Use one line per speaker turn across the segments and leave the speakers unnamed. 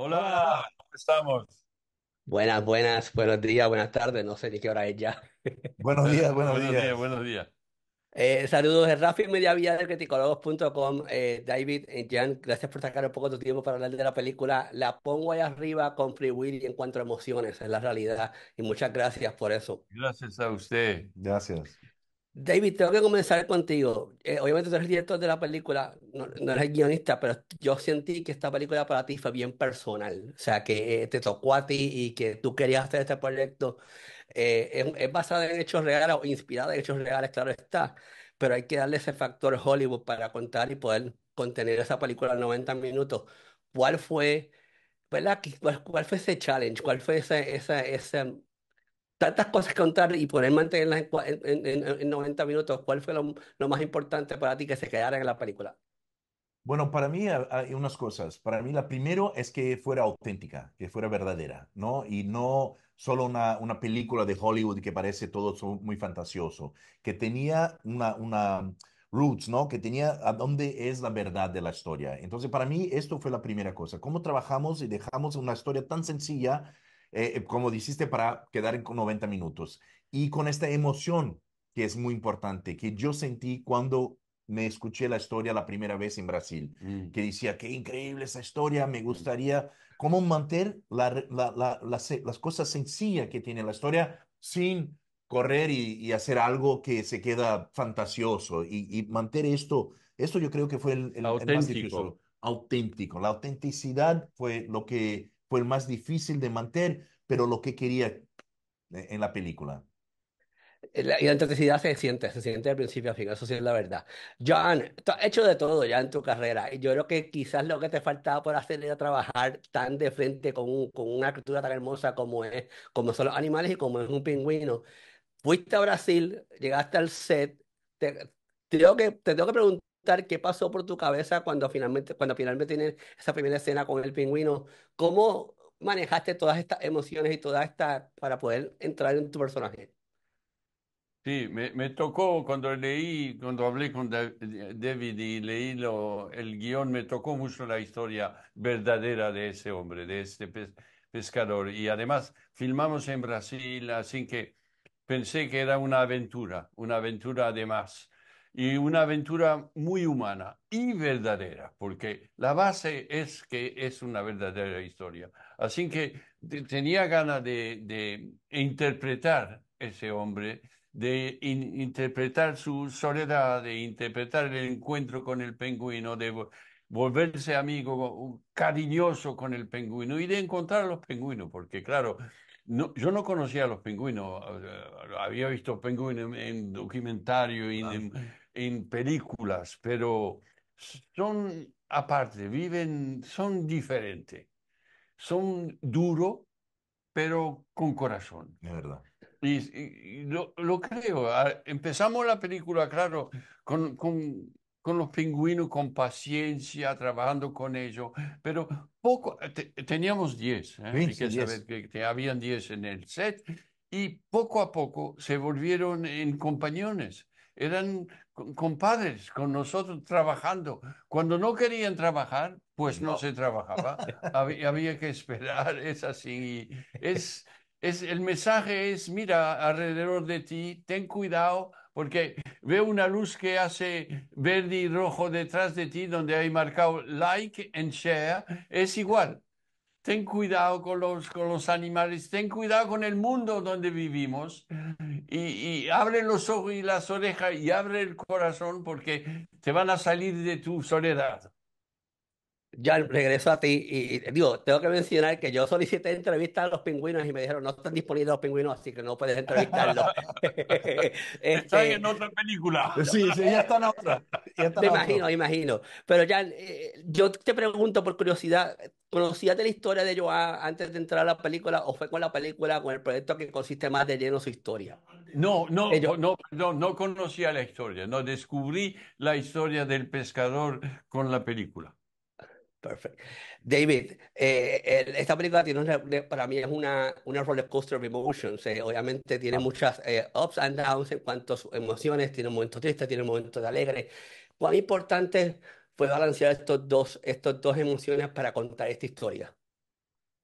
Hola, ¿cómo estamos? Buenas, buenas, buenos días, buenas tardes, no sé ni qué hora es ya. Buenos días, buenos días, buenos días. Eh, saludos de Rafi Media Villa de Criticólogos.com. Eh, David, y eh, Jan, gracias por sacar un poco tu tiempo para hablar de la película. La pongo ahí arriba con Free Willy en cuanto emociones, en la realidad. Y muchas gracias por eso.
Gracias a usted. Gracias.
David, tengo que comenzar contigo. Eh, obviamente tú eres el director de la película, no, eres el guionista, pero yo sentí que esta película para ti fue bien personal. O sea, que eh, te tocó a ti y que tú querías hacer este proyecto. Eh, es, basada en hechos reales o inspirada en hechos reales, claro está. Pero hay que darle ese factor Hollywood para contar y poder contener esa película en 90 minutos. ¿Cuál fue, verdad? ¿Cuál, fue ese challenge? ¿Cuál fue ese, esa, ese tantas cosas contar y poder mantenerlas en, en, en, en 90 minutos, ¿cuál fue lo, lo, más importante para ti que se quedara en la película?
Bueno, para mí ah, hay unas cosas. Para mí la primero es que fuera auténtica, que fuera verdadera, ¿no? Y no solo una, una película de Hollywood que parece todo muy fantasioso, que tenía una, una roots, ¿no? Que tenía a dónde es la verdad de la historia. Entonces, para mí esto fue la primera cosa. Cómo trabajamos y dejamos una historia tan sencilla eh, eh, como dijiste, para quedar en 90 minutos. Y con esta emoción que es muy importante, que yo sentí cuando me escuché la historia la primera vez en Brasil, mm. que decía, qué increíble esa historia, me mm. gustaría, cómo mantener la, las, cosas sencillas que tiene la historia sin correr y, hacer algo que se queda fantasioso y, mantener esto, esto yo creo que fue el, más Auténtico, la autenticidad fue lo que fue el más difícil de mantener, pero lo que quería e-, en la película.
La intensidad se siente, se siente al principio, eso sí es la verdad. John, tú has hecho de todo ya en tu carrera, y yo creo que quizás lo que te faltaba por hacer era trabajar tan de frente con, con una criatura tan hermosa como es, como son los animales y como es un pingüino. Fuiste a Brasil, llegaste al set, te, te tengo que, te tengo que preguntar qué pasó por tu cabeza cuando finalmente, cuando finalmente tienes esa primera escena con el pingüino. ¿Cómo manejaste todas estas emociones y toda esta para poder entrar en tu personaje?
Sí, me, tocó cuando leí, cuando hablé con eh, David y leí lo, el guión, me tocó mucho la historia verdadera de ese hombre, de este pescador. Y además filmamos en Brasil, así que pensé que era una aventura, una aventura además y una aventura muy humana y verdadera, porque la base es que es una verdadera historia. Así que tenía ganas de, interpretar ese hombre, de interpretar su soledad, de interpretar el encuentro con el pingüino, de volverse amigo cariñoso con el pingüino y de encontrar a los pingüinos, porque claro, no, yo no conocía a los pingüinos. Había visto pingüinos en, documentario documentarios, ah, en, películas, pero son aparte, viven, son diferentes. Son duros, pero con corazón. De verdad. Y, lo, lo, creo. Ah, empezamos la película, claro, con con los pingüinos con paciencia, trabajando con ellos, pero poco, teníamos diez ¿eh? que, que, habían 10 en el set, y poco a poco se volvieron en compañones eran compadres con nosotros trabajando. Cuando no querían trabajar, pues no, se trabajaba. había, que esperar, es así. Es, es, el mensaje es, mira, alrededor de ti, ten cuidado porque veo una luz que hace verde y rojo detrás de ti donde hay marcado like and share, es igual. Ten cuidado con los, animales, ten cuidado con el mundo donde vivimos y abre los ojos y las orejas y abre el corazón porque
te van a salir de tu soledad. Jan, regreso a ti y, digo, tengo que mencionar que yo solicité entrevistas a los pingüinos y me dijeron, no están disponibles los pingüinos, así que no puedes entrevistarlos.
están en otra película. Sí, sí, ya
están en otra. me imagino, me imagino. Pero Jan, eh, yo te pregunto por curiosidad, ¿conocías la historia de Joan antes de entrar a la película o fue con la película, con el proyecto que consiste más de lleno su historia?
No, no, eh, yo... no, no, no conocía la historia, no descubrí la historia del pescador con la película.
Perfecto. David, eh, esta película tiene para mí es una, una roller coaster of emotions. Eh, obviamente tiene muchas eh, ups and downs en cuanto a emociones, tiene momentos tristes, tiene momentos alegres. ¿Cuán importante fue balancear estos dos, estos dos emociones para contar esta historia?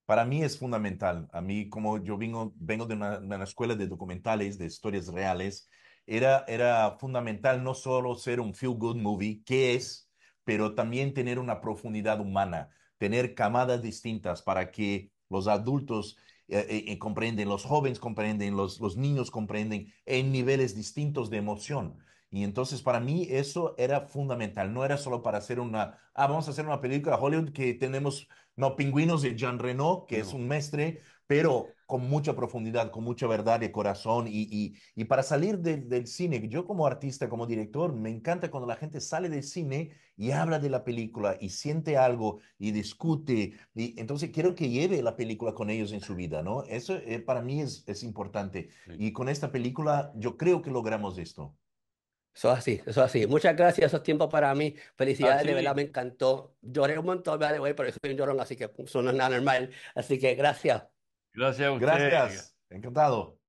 Para mí es fundamental. A mí, como yo vengo, vengo de una, de una escuela de documentales, de historias reales, era, era fundamental no solo ser un feel good movie, que es pero también tener una profundidad humana, tener camadas distintas para que los adultos eh, eh, eh, comprenden, los jóvenes comprenden, los, los niños comprenden en niveles distintos de emoción. Y entonces para mí eso era fundamental, no era solo para hacer una, ah, vamos a hacer una película de Hollywood que tenemos, no, pingüinos de Jean Renault que es un mestre, pero con mucha profundidad, con mucha verdad de corazón y, y, y para salir del cine, yo como artista, como director, me encanta cuando la gente sale del cine y habla de la película y siente algo y discute, y entonces quiero que lleve la película con ellos en su vida, ¿no? Eso eh, para mí es, es importante y
con esta película yo creo que logramos esto. Eso así, eso así. Muchas gracias, esos tiempos para mí. Felicidades, de verdad, me encantó. Lloré un montón, ¿vale, güey? Pero soy un llorón, así que son no nada normal. Así que gracias.
Gracias a usted. Gracias. Encantado.